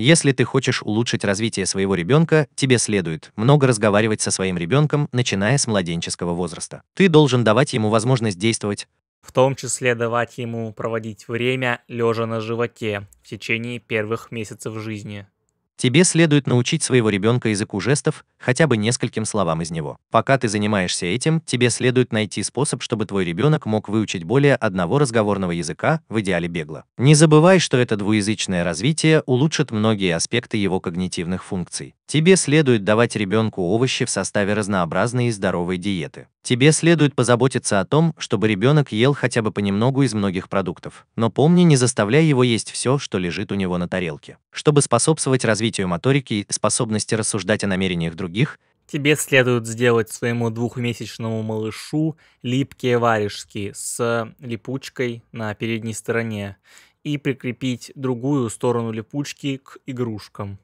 Если ты хочешь улучшить развитие своего ребенка, тебе следует много разговаривать со своим ребенком, начиная с младенческого возраста. Ты должен давать ему возможность действовать, в том числе давать ему проводить время лежа на животе в течение первых месяцев жизни. Тебе следует научить своего ребенка языку жестов, хотя бы нескольким словам из него. Пока ты занимаешься этим, тебе следует найти способ, чтобы твой ребенок мог выучить более одного разговорного языка, в идеале бегло. Не забывай, что это двуязычное развитие улучшит многие аспекты его когнитивных функций. Тебе следует давать ребенку овощи в составе разнообразной и здоровой диеты. Тебе следует позаботиться о том, чтобы ребенок ел хотя бы понемногу из многих продуктов. Но помни, не заставляй его есть все, что лежит у него на тарелке. Чтобы способствовать развитию развитию моторики и способности рассуждать о намерениях других, тебе следует сделать своему двухмесячному малышу липкие варежки с липучкой на передней стороне и прикрепить другую сторону липучки к игрушкам.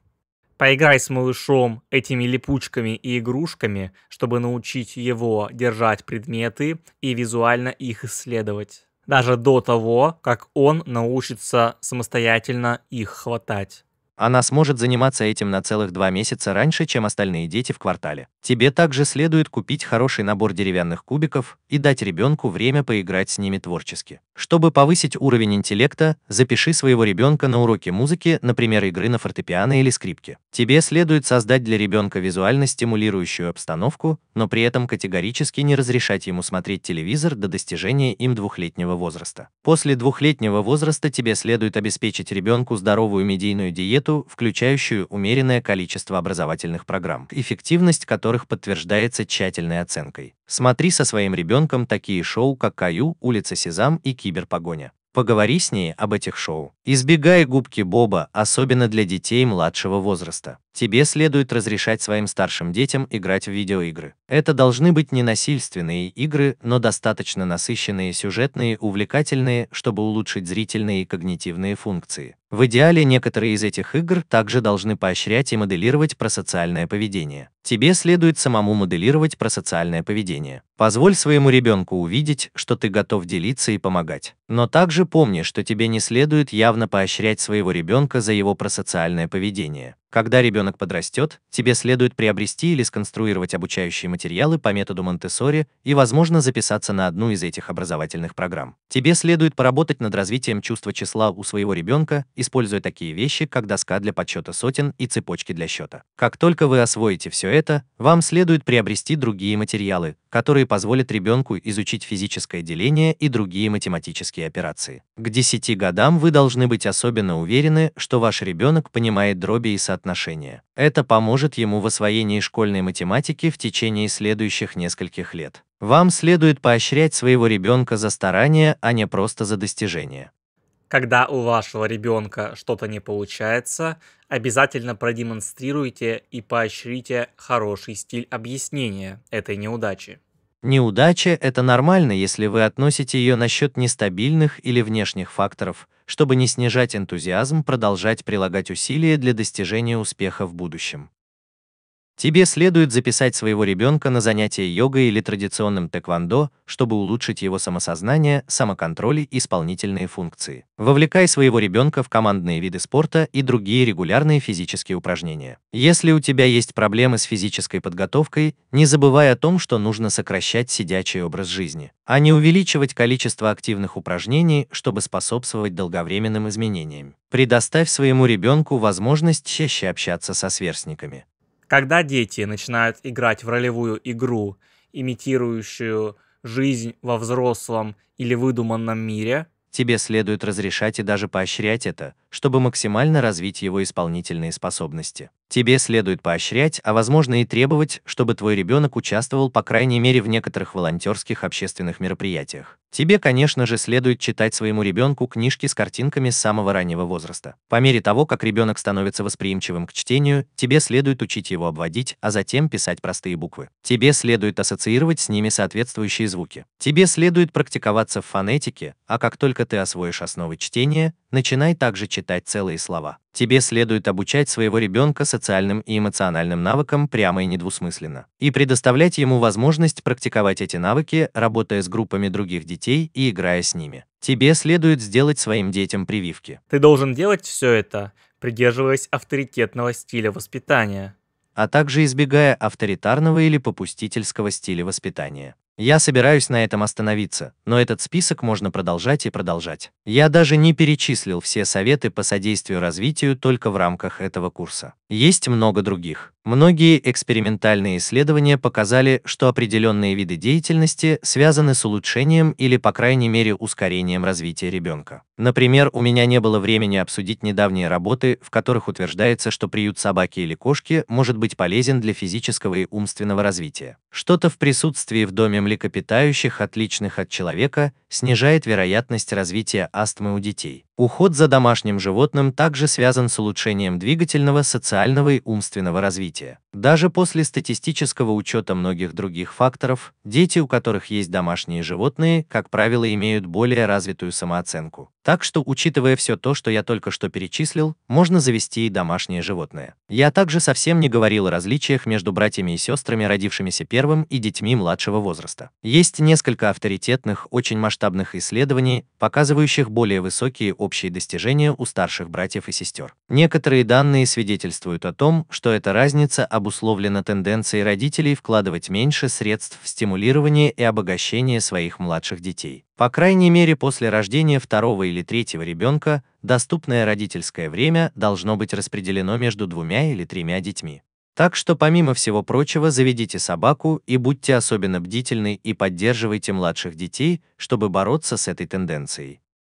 Поиграй с малышом этими липучками и игрушками, чтобы научить его держать предметы и визуально их исследовать. Даже до того, как он научится самостоятельно их хватать. Она сможет заниматься этим на целых два месяца раньше, чем остальные дети в квартале. Тебе также следует купить хороший набор деревянных кубиков и дать ребенку время поиграть с ними творчески. Чтобы повысить уровень интеллекта, запиши своего ребенка на уроки музыки, например, игры на фортепиано или скрипке. Тебе следует создать для ребенка визуально стимулирующую обстановку, но при этом категорически не разрешать ему смотреть телевизор до достижения им двухлетнего возраста. После двухлетнего возраста тебе следует обеспечить ребенку здоровую медийную диету, включающую умеренное количество образовательных программ, эффективность которых подтверждается тщательной оценкой. Смотри со своим ребенком такие шоу, как «Каю», «Улица Сезам» и «Киберпогоня». Поговори с ней об этих шоу. Избегай губки Боба, особенно для детей младшего возраста тебе следует разрешать своим старшим детям играть в видеоигры. Это должны быть не насильственные игры, но достаточно насыщенные, сюжетные, увлекательные, чтобы улучшить зрительные и когнитивные функции. В идеале некоторые из этих игр также должны поощрять и моделировать просоциальное поведение. Тебе следует самому моделировать просоциальное поведение. Позволь своему ребенку увидеть, что ты готов делиться и помогать. Но также помни, что тебе не следует явно поощрять своего ребенка за его просоциальное поведение. Когда ребенок подрастет, тебе следует приобрести или сконструировать обучающие материалы по методу Монтессори и, возможно, записаться на одну из этих образовательных программ. Тебе следует поработать над развитием чувства числа у своего ребенка, используя такие вещи, как доска для подсчета сотен и цепочки для счета. Как только вы освоите все это, вам следует приобрести другие материалы, которые позволят ребенку изучить физическое деление и другие математические операции. К 10 годам вы должны быть особенно уверены, что ваш ребенок понимает дроби и соотношения. Это поможет ему в освоении школьной математики в течение следующих нескольких лет. Вам следует поощрять своего ребенка за старания, а не просто за достижения. Когда у вашего ребенка что-то не получается, обязательно продемонстрируйте и поощрите хороший стиль объяснения этой неудачи. Неудача – это нормально, если вы относите ее на счет нестабильных или внешних факторов, чтобы не снижать энтузиазм продолжать прилагать усилия для достижения успеха в будущем. Тебе следует записать своего ребенка на занятия йогой или традиционным тэквондо, чтобы улучшить его самосознание, самоконтроль и исполнительные функции. Вовлекай своего ребенка в командные виды спорта и другие регулярные физические упражнения. Если у тебя есть проблемы с физической подготовкой, не забывай о том, что нужно сокращать сидячий образ жизни, а не увеличивать количество активных упражнений, чтобы способствовать долговременным изменениям. Предоставь своему ребенку возможность чаще общаться со сверстниками. Когда дети начинают играть в ролевую игру, имитирующую жизнь во взрослом или выдуманном мире, тебе следует разрешать и даже поощрять это, чтобы максимально развить его исполнительные способности. Тебе следует поощрять, а возможно и требовать, чтобы твой ребенок участвовал по крайней мере в некоторых волонтерских общественных мероприятиях. Тебе, конечно же, следует читать своему ребенку книжки с картинками с самого раннего возраста. По мере того, как ребенок становится восприимчивым к чтению, тебе следует учить его обводить, а затем писать простые буквы. Тебе следует ассоциировать с ними соответствующие звуки. Тебе следует практиковаться в фонетике, а как только ты освоишь основы чтения, начинай также читать целые слова. Тебе следует обучать своего ребенка социальным и эмоциональным навыкам прямо и недвусмысленно, и предоставлять ему возможность практиковать эти навыки, работая с группами других детей детей и играя с ними. Тебе следует сделать своим детям прививки. Ты должен делать все это, придерживаясь авторитетного стиля воспитания а также избегая авторитарного или попустительского стиля воспитания. Я собираюсь на этом остановиться, но этот список можно продолжать и продолжать. Я даже не перечислил все советы по содействию развитию только в рамках этого курса. Есть много других. Многие экспериментальные исследования показали, что определенные виды деятельности связаны с улучшением или, по крайней мере, ускорением развития ребенка. Например, у меня не было времени обсудить недавние работы, в которых утверждается, что приют собаки или кошки может быть полезен для физического и умственного развития. Что-то в присутствии в доме млекопитающих, отличных от человека, снижает вероятность развития астмы у детей. Уход за домашним животным также связан с улучшением двигательного, социального и умственного развития. Даже после статистического учета многих других факторов, дети, у которых есть домашние животные, как правило, имеют более развитую самооценку. Так что, учитывая все то, что я только что перечислил, можно завести и домашнее животное. Я также совсем не говорил о различиях между братьями и сестрами, родившимися первым, и детьми младшего возраста. Есть несколько авторитетных, очень масштабных исследований, показывающих более высокие общие достижения у старших братьев и сестер. Некоторые данные свидетельствуют о том, что эта разница обусловлена тенденцией родителей вкладывать меньше средств в стимулирование и обогащение своих младших детей. По крайней мере, после рождения второго или третьего ребенка доступное родительское время должно быть распределено между двумя или тремя детьми. Так что, помимо всего прочего, заведите собаку и будьте особенно бдительны и поддерживайте младших детей, чтобы бороться с этой тенденцией.